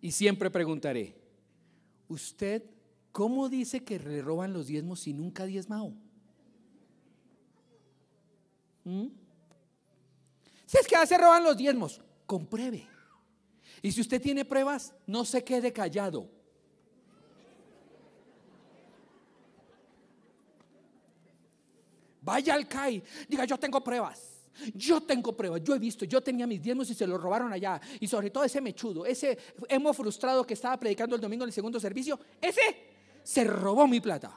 Y siempre preguntaré, ¿usted cómo dice que le roban los diezmos si nunca ha diezmado? ¿Mm? Si es que hace roban los diezmos, compruebe. Y si usted tiene pruebas, no se quede callado. Vaya al CAI, diga yo tengo pruebas. Yo tengo pruebas, yo he visto, yo tenía mis diezmos y se los robaron allá. Y sobre todo ese mechudo, ese hemos frustrado que estaba predicando el domingo en el segundo servicio, ese se robó mi plata.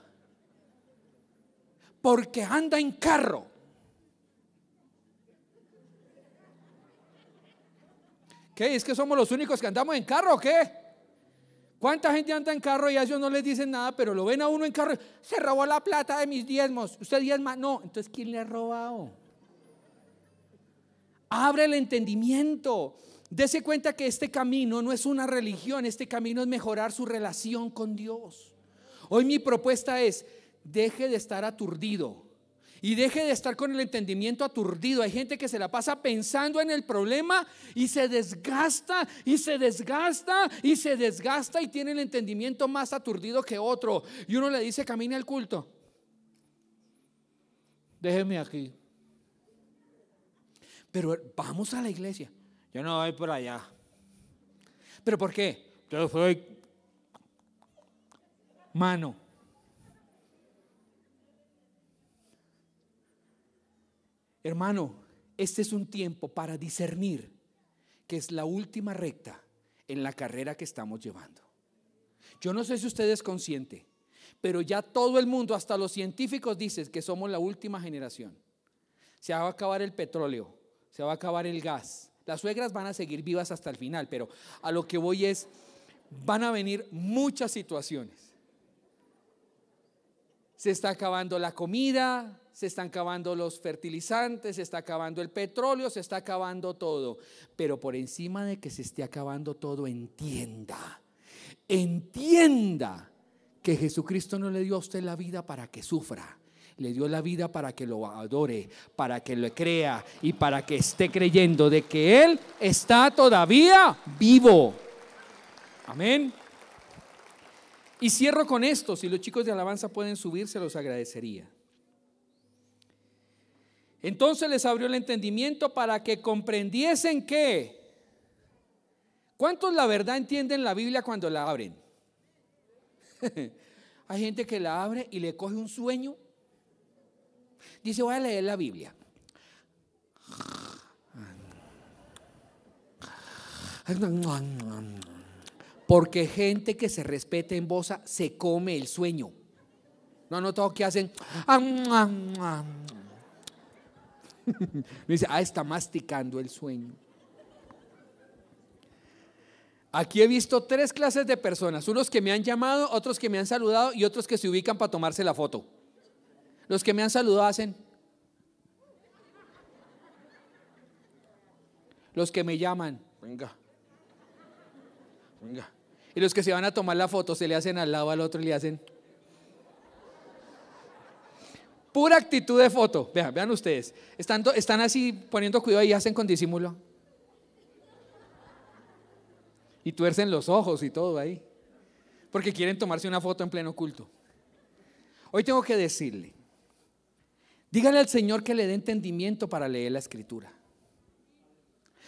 Porque anda en carro. ¿Qué? ¿Es que somos los únicos que andamos en carro o qué? ¿Cuánta gente anda en carro y a ellos no les dicen nada, pero lo ven a uno en carro? Se robó la plata de mis diezmos. ¿Usted diezma? No. Entonces, ¿quién le ha robado? Abre el entendimiento. Dese cuenta que este camino no es una religión, este camino es mejorar su relación con Dios. Hoy mi propuesta es, deje de estar aturdido y deje de estar con el entendimiento aturdido. Hay gente que se la pasa pensando en el problema y se desgasta y se desgasta y se desgasta y tiene el entendimiento más aturdido que otro. Y uno le dice, camine al culto. Déjeme aquí. Pero vamos a la iglesia. Yo no voy por allá. ¿Pero por qué? Yo soy mano. Hermano, este es un tiempo para discernir que es la última recta en la carrera que estamos llevando. Yo no sé si usted es consciente, pero ya todo el mundo, hasta los científicos, dicen que somos la última generación. Se va a acabar el petróleo, se va a acabar el gas. Las suegras van a seguir vivas hasta el final, pero a lo que voy es, van a venir muchas situaciones. Se está acabando la comida, se están acabando los fertilizantes, se está acabando el petróleo, se está acabando todo. Pero por encima de que se esté acabando todo, entienda, entienda que Jesucristo no le dio a usted la vida para que sufra le dio la vida para que lo adore, para que lo crea y para que esté creyendo de que Él está todavía vivo. Amén. Y cierro con esto, si los chicos de alabanza pueden subir, se los agradecería. Entonces les abrió el entendimiento para que comprendiesen que... ¿Cuántos la verdad entienden la Biblia cuando la abren? Hay gente que la abre y le coge un sueño Dice, voy a leer la Biblia. Porque gente que se respete en bosa se come el sueño. No no notado que hacen. Dice, ah, está masticando el sueño. Aquí he visto tres clases de personas, unos que me han llamado, otros que me han saludado y otros que se ubican para tomarse la foto. Los que me han saludado hacen. Los que me llaman, venga, venga. Y los que se van a tomar la foto se le hacen al lado al otro y le hacen. Pura actitud de foto. Vean, vean ustedes. Están, están así poniendo cuidado y hacen con disimulo. Y tuercen los ojos y todo ahí. Porque quieren tomarse una foto en pleno culto. Hoy tengo que decirle Dígale al Señor que le dé entendimiento para leer la escritura.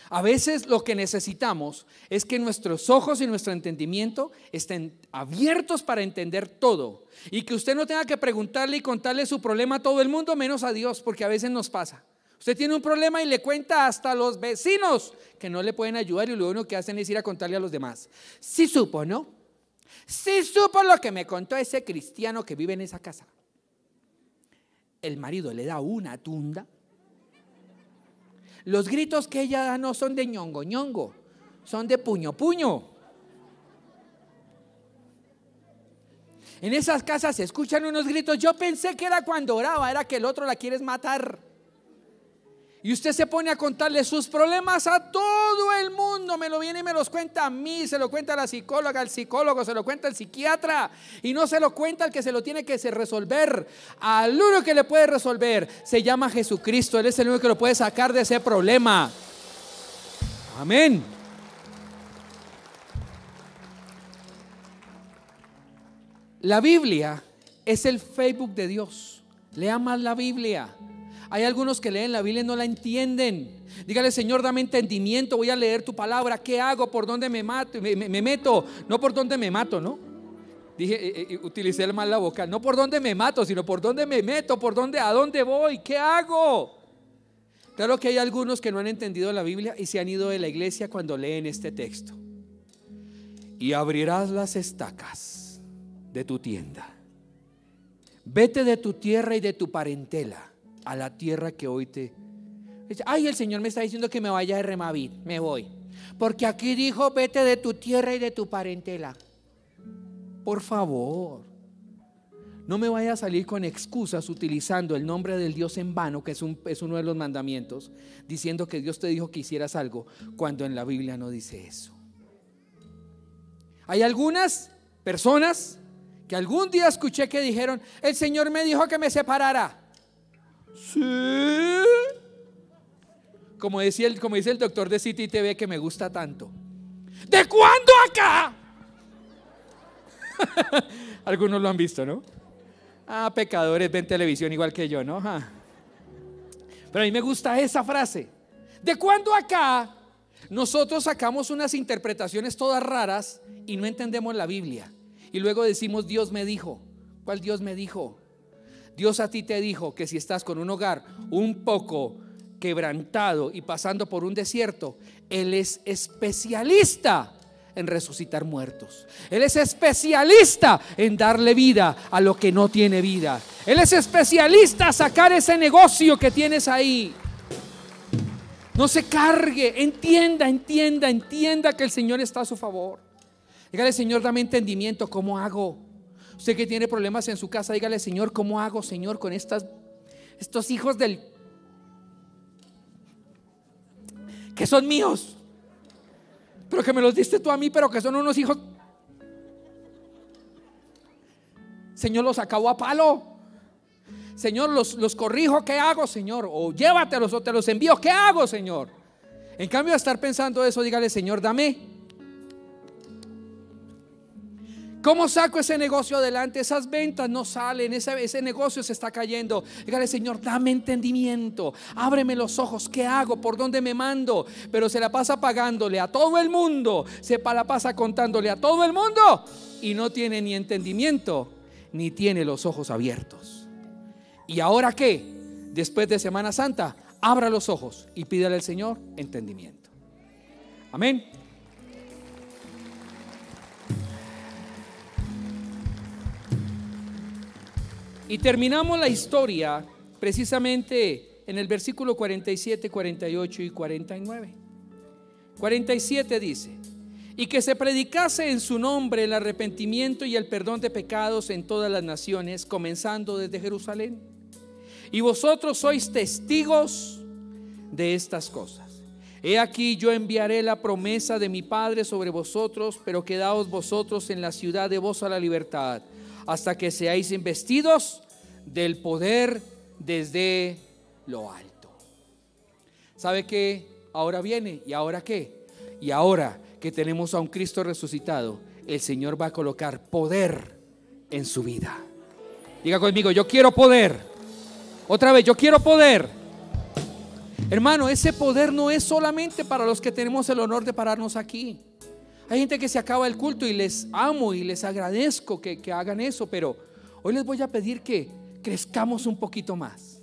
A veces lo que necesitamos es que nuestros ojos y nuestro entendimiento estén abiertos para entender todo. Y que usted no tenga que preguntarle y contarle su problema a todo el mundo, menos a Dios, porque a veces nos pasa. Usted tiene un problema y le cuenta hasta a los vecinos que no le pueden ayudar y lo único que hacen es ir a contarle a los demás. Sí supo, ¿no? Sí supo lo que me contó ese cristiano que vive en esa casa el marido le da una tunda. Los gritos que ella da no son de ñongo, ñongo, son de puño, puño. En esas casas se escuchan unos gritos. Yo pensé que era cuando oraba, era que el otro la quieres matar. Y usted se pone a contarle sus problemas a todo el mundo. Me lo viene y me los cuenta a mí, se lo cuenta a la psicóloga, al psicólogo, se lo cuenta al psiquiatra. Y no se lo cuenta al que se lo tiene que resolver. Al único que le puede resolver se llama Jesucristo. Él es el único que lo puede sacar de ese problema. Amén. La Biblia es el Facebook de Dios. Lea más la Biblia. Hay algunos que leen la Biblia y no la entienden. Dígale, Señor, dame entendimiento, voy a leer tu palabra. ¿Qué hago? ¿Por dónde me, mato, me, meto? No por dónde me mato, ¿no? Dije, eh, eh, eh, utilicé mal la boca. No por dónde me mato, sino por dónde me meto, por dónde, a dónde voy, ¿qué hago? Claro que hay algunos que no han entendido la Biblia y se han ido de la iglesia cuando leen este texto. Y abrirás las estacas de tu tienda. Vete de tu tierra y de tu parentela a la tierra que hoy te... Ay, el Señor me está diciendo que me vaya a Remavid, me voy. Porque aquí dijo, vete de tu tierra y de tu parentela. Por favor, no me vaya a salir con excusas utilizando el nombre del Dios en vano, que es, un, es uno de los mandamientos, diciendo que Dios te dijo que hicieras algo, cuando en la Biblia no dice eso. Hay algunas personas que algún día escuché que dijeron, el Señor me dijo que me separara. Sí. Como, decía como dice el doctor de City TV que me gusta tanto. ¿De cuándo acá? Algunos lo han visto, ¿no? Ah, pecadores, ven televisión igual que yo, ¿no? Pero a mí me gusta esa frase. ¿De cuándo acá nosotros sacamos unas interpretaciones todas raras y no entendemos la Biblia? Y luego decimos, Dios me dijo. ¿Cuál Dios me dijo? Dios a ti te dijo que si estás con un hogar un poco quebrantado y pasando por un desierto, Él es especialista en resucitar muertos. Él es especialista en darle vida a lo que no tiene vida. Él es especialista a sacar ese negocio que tienes ahí. No se cargue, entienda, entienda, entienda que el Señor está a su favor. Dígale, Señor, dame entendimiento, ¿cómo hago? Usted que tiene problemas en su casa, dígale, Señor, ¿cómo hago, Señor, con estas, estos hijos del... que son míos? Pero que me los diste tú a mí, pero que son unos hijos... Señor, los acabo a palo. Señor, los, los corrijo, ¿qué hago, Señor? O llévatelos o te los envío, ¿qué hago, Señor? En cambio de estar pensando eso, dígale, Señor, dame ¿Cómo saco ese negocio adelante? Esas ventas no salen, ese, negocio se está cayendo. Dígale, Señor, dame entendimiento, ábreme los ojos, ¿qué hago? ¿Por dónde me mando? Pero se la pasa pagándole a todo el mundo, se la pasa contándole a todo el mundo y no tiene ni entendimiento, ni tiene los ojos abiertos. ¿Y ahora qué? Después de Semana Santa, abra los ojos y pídale al Señor entendimiento. Amén. Y terminamos la historia precisamente en el versículo 47, 48 y 49. 47 dice, y que se predicase en su nombre el arrepentimiento y el perdón de pecados en todas las naciones, comenzando desde Jerusalén. Y vosotros sois testigos de estas cosas. He aquí yo enviaré la promesa de mi Padre sobre vosotros, pero quedaos vosotros en la ciudad de vos a la libertad hasta que seáis investidos del poder desde lo alto. ¿Sabe qué? Ahora viene. ¿Y ahora qué? Y ahora que tenemos a un Cristo resucitado, el Señor va a colocar poder en su vida. Diga conmigo, yo quiero poder. Otra vez, yo quiero poder. Hermano, ese poder no es solamente para los que tenemos el honor de pararnos aquí. Hay gente que se acaba el culto y les amo y les agradezco que, que hagan eso, pero hoy les voy a pedir que crezcamos un poquito más.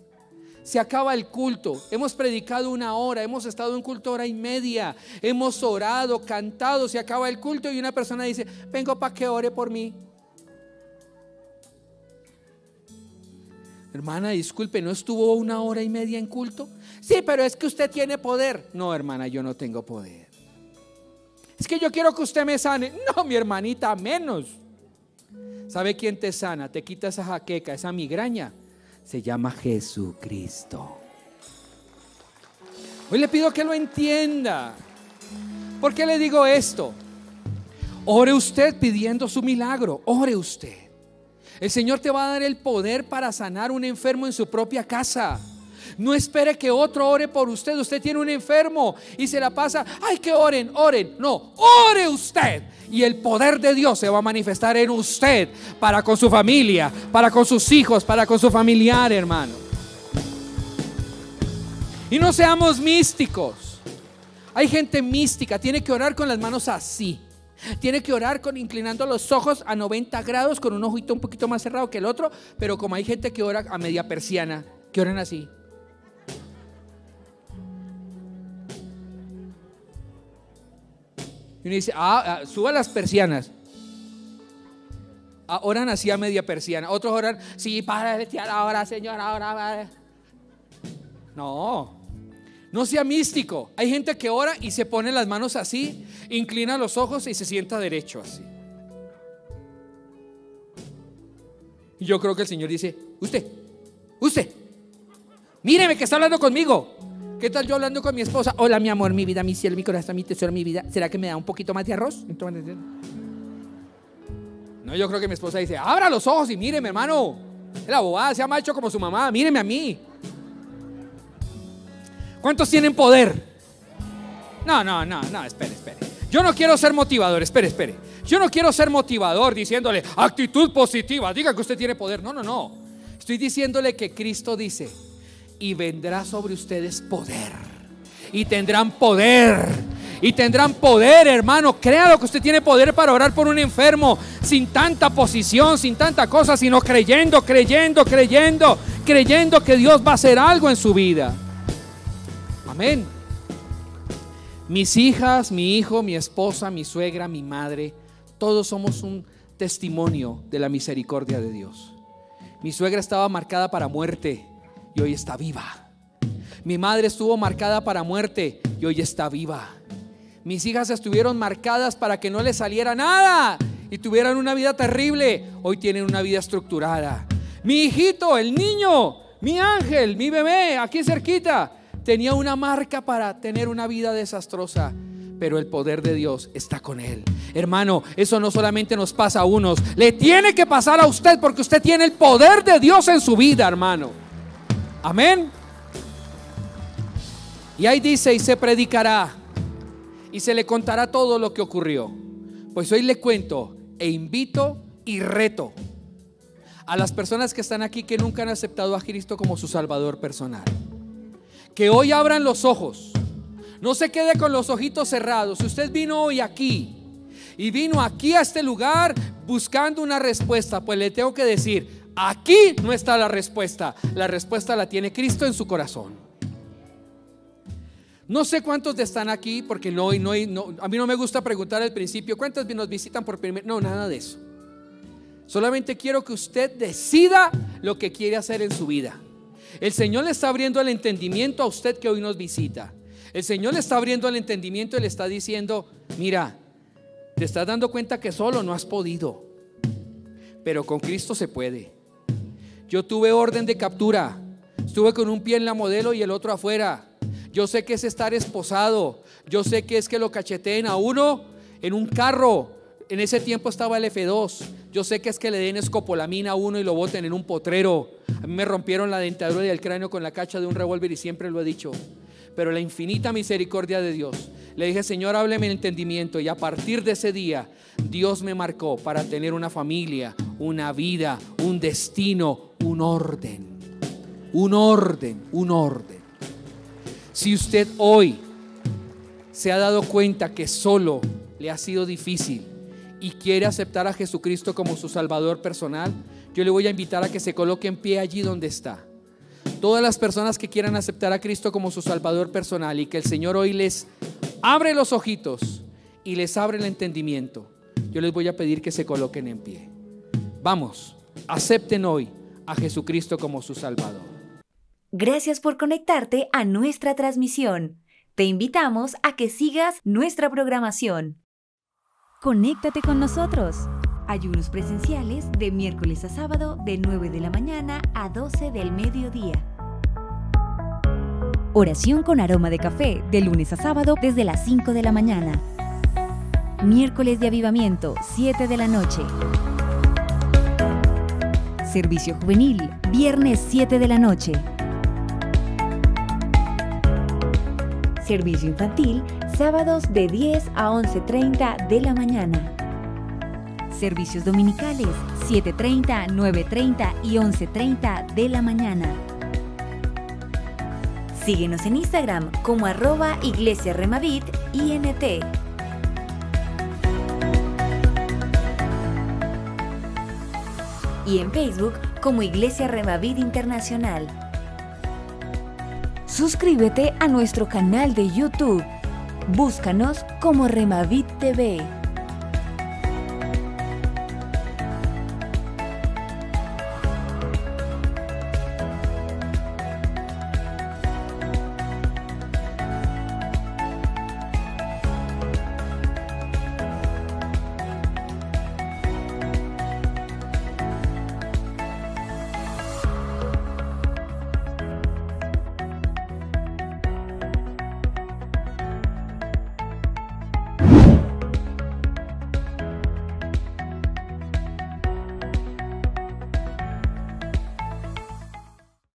Se acaba el culto. Hemos predicado una hora, hemos estado en culto hora y media, hemos orado, cantado, se acaba el culto y una persona dice, vengo para que ore por mí. Hermana, disculpe, ¿no estuvo una hora y media en culto? Sí, pero es que usted tiene poder. No, hermana, yo no tengo poder que yo quiero que usted me sane. No, mi hermanita, menos. ¿Sabe quién te sana? Te quita esa jaqueca, esa migraña. Se llama Jesucristo. Hoy le pido que lo entienda. ¿Por qué le digo esto? Ore usted pidiendo su milagro. Ore usted. El Señor te va a dar el poder para sanar un enfermo en su propia casa. No espere que otro ore por usted. Usted tiene un enfermo y se la pasa, ay, que oren, oren. No, ore usted. Y el poder de Dios se va a manifestar en usted para con su familia, para con sus hijos, para con su familiar, hermano. Y no seamos místicos. Hay gente mística, tiene que orar con las manos así. Tiene que orar con inclinando los ojos a 90 grados, con un ojito un poquito más cerrado que el otro, pero como hay gente que ora a media persiana, que oran así. Y uno dice, ah, ah suba las persianas. Ah, oran así a media persiana. Otros oran, sí, para ahora, Señor, ahora, No, no sea místico. Hay gente que ora y se pone las manos así, inclina los ojos y se sienta derecho así. Y yo creo que el Señor dice, usted, usted, míreme que está hablando conmigo. ¿Qué tal yo hablando con mi esposa? Hola, mi amor, mi vida, mi cielo, mi corazón, mi tesoro, mi vida. ¿Será que me da un poquito más de arroz? No, yo creo que mi esposa dice, abra los ojos y míreme, hermano. La bobada sea macho como su mamá, míreme a mí. ¿Cuántos tienen poder? No, no, no, no, espere, espere. Yo no quiero ser motivador, espere, espere. Yo no quiero ser motivador diciéndole actitud positiva, diga que usted tiene poder. No, no, no. Estoy diciéndole que Cristo dice, y vendrá sobre ustedes poder. Y tendrán poder. Y tendrán poder, hermano. Créalo que usted tiene poder para orar por un enfermo sin tanta posición, sin tanta cosa, sino creyendo, creyendo, creyendo, creyendo que Dios va a hacer algo en su vida. Amén. Mis hijas, mi hijo, mi esposa, mi suegra, mi madre, todos somos un testimonio de la misericordia de Dios. Mi suegra estaba marcada para muerte y hoy está viva. Mi madre estuvo marcada para muerte y hoy está viva. Mis hijas estuvieron marcadas para que no les saliera nada y tuvieran una vida terrible. Hoy tienen una vida estructurada. Mi hijito, el niño, mi ángel, mi bebé, aquí cerquita, tenía una marca para tener una vida desastrosa pero el poder de Dios está con él. Hermano, eso no solamente nos pasa a unos, le tiene que pasar a usted porque usted tiene el poder de Dios en su vida, hermano. Amén. Y ahí dice, y se predicará, y se le contará todo lo que ocurrió. Pues hoy le cuento e invito y reto a las personas que están aquí que nunca han aceptado a Cristo como su Salvador personal. Que hoy abran los ojos. No se quede con los ojitos cerrados. Si usted vino hoy aquí y vino aquí a este lugar buscando una respuesta, pues le tengo que decir, Aquí no está la respuesta. La respuesta la tiene Cristo en su corazón. No sé cuántos están aquí, porque no, a mí no me gusta preguntar al principio cuántos nos visitan por primera No, nada de eso. Solamente quiero que usted decida lo que quiere hacer en su vida. El Señor le está abriendo el entendimiento a usted que hoy nos visita. El Señor le está abriendo el entendimiento y le está diciendo, mira, te estás dando cuenta que solo no has podido, pero con Cristo se puede. Yo tuve orden de captura. Estuve con un pie en la modelo y el otro afuera. Yo sé que es estar esposado. Yo sé que es que lo cacheteen a uno en un carro. En ese tiempo estaba el F2. Yo sé que es que le den escopolamina a uno y lo boten en un potrero. A mí me rompieron la dentadura y el cráneo con la cacha de un revólver y siempre lo he dicho. Pero la infinita misericordia de Dios. Le dije, Señor, hábleme el entendimiento. Y a partir de ese día, Dios me marcó para tener una familia, una vida, un destino, un orden. Un orden, un orden. Si usted hoy se ha dado cuenta que solo le ha sido difícil y quiere aceptar a Jesucristo como su Salvador personal, yo le voy a invitar a que se coloque en pie allí donde está. Todas las personas que quieran aceptar a Cristo como su Salvador personal y que el Señor hoy les abre los ojitos y les abre el entendimiento, yo les voy a pedir que se coloquen en pie. Vamos, acepten hoy a Jesucristo como su Salvador. Gracias por conectarte a nuestra transmisión. Te invitamos a que sigas nuestra programación. Conéctate con nosotros. Ayunos presenciales de miércoles a sábado de 9 de la mañana a 12 del mediodía. Oración con aroma de café de lunes a sábado desde las 5 de la mañana. Miércoles de avivamiento, 7 de la noche. Servicio Juvenil, viernes 7 de la noche. Servicio Infantil, sábados de 10 a 11.30 de la mañana. Servicios dominicales, 7.30, 9.30 y 11.30 de la mañana. Síguenos en Instagram como arroba iglesia y en Facebook como Iglesia Remavid Internacional. Suscríbete a nuestro canal de YouTube. Búscanos como Remavid TV.